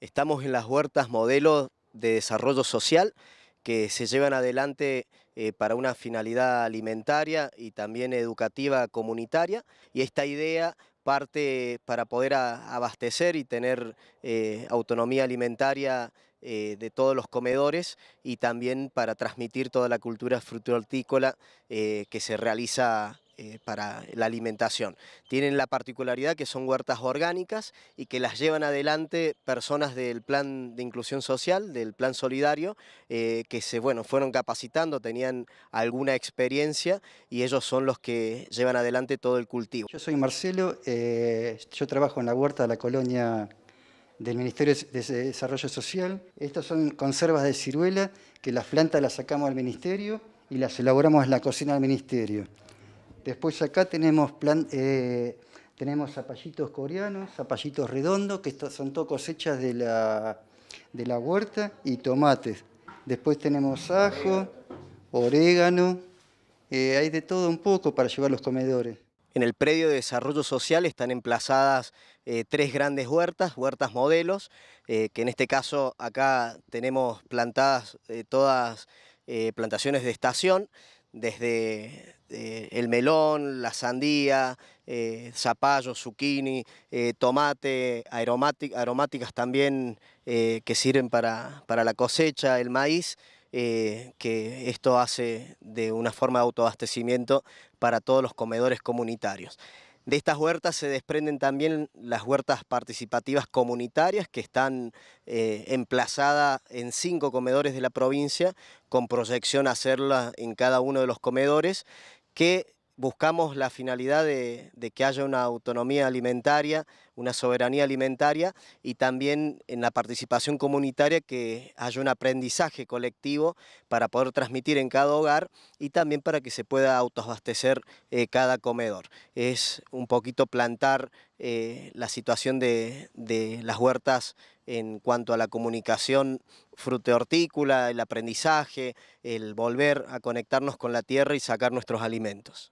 Estamos en las huertas modelo de desarrollo social que se llevan adelante eh, para una finalidad alimentaria y también educativa comunitaria y esta idea parte para poder abastecer y tener eh, autonomía alimentaria eh, de todos los comedores y también para transmitir toda la cultura frutícola que se realiza eh, para la alimentación. Tienen la particularidad que son huertas orgánicas y que las llevan adelante personas del plan de inclusión social, del plan solidario, eh, que se bueno, fueron capacitando, tenían alguna experiencia y ellos son los que llevan adelante todo el cultivo. Yo soy Marcelo, eh, yo trabajo en la huerta de la colonia del Ministerio de Desarrollo Social. Estas son conservas de ciruela que las plantas las sacamos al Ministerio y las elaboramos en la cocina del Ministerio. Después acá tenemos, eh, tenemos zapallitos coreanos, zapallitos redondos, que son todo cosechas de la, de la huerta, y tomates. Después tenemos ajo, orégano, eh, hay de todo un poco para llevar los comedores. En el predio de desarrollo social están emplazadas eh, tres grandes huertas, huertas modelos, que en este caso acá tenemos plantadas todas plantaciones de estación, desde eh, el melón, la sandía, eh, zapallo, zucchini, eh, tomate, aromáticas también que sirven para, para, la cosecha, el maíz, que esto hace de una forma de autoabastecimiento para todos los comedores comunitarios. De estas huertas se desprenden también las huertas participativas comunitarias que están eh, emplazadas en cinco comedores de la provincia con proyección a hacerla en cada uno de los comedores que buscamos la finalidad de, que haya una autonomía alimentaria, una soberanía alimentaria y también en la participación comunitaria que haya un aprendizaje colectivo para poder transmitir en cada hogar y también para que se pueda autoabastecer eh, cada comedor. Es un poquito plantar eh, la situación de, las huertas en cuanto a la comunicación frute hortícula el aprendizaje, el volver a conectarnos con la tierra y sacar nuestros alimentos.